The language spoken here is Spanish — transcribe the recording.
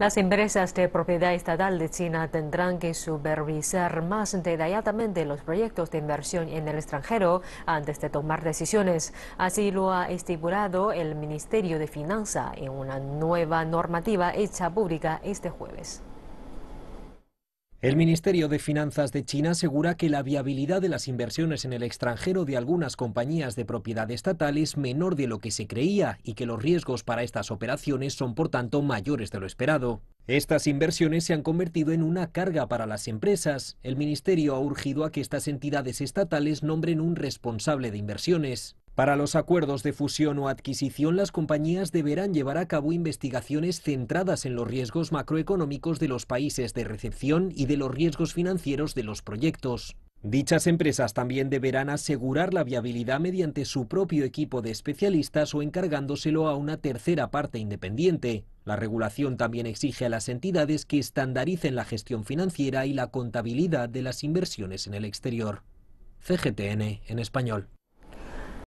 Las empresas de propiedad estatal de China tendrán que supervisar más detalladamente los proyectos de inversión en el extranjero antes de tomar decisiones. Así lo ha estipulado el Ministerio de Finanza en una nueva normativa hecha pública este jueves. El Ministerio de Finanzas de China asegura que la viabilidad de las inversiones en el extranjero de algunas compañías de propiedad estatal es menor de lo que se creía y que los riesgos para estas operaciones son por tanto mayores de lo esperado. Estas inversiones se han convertido en una carga para las empresas. El Ministerio ha urgido a que estas entidades estatales nombren un responsable de inversiones. Para los acuerdos de fusión o adquisición, las compañías deberán llevar a cabo investigaciones centradas en los riesgos macroeconómicos de los países de recepción y de los riesgos financieros de los proyectos. Dichas empresas también deberán asegurar la viabilidad mediante su propio equipo de especialistas o encargándoselo a una tercera parte independiente. La regulación también exige a las entidades que estandaricen la gestión financiera y la contabilidad de las inversiones en el exterior. CGTN en español.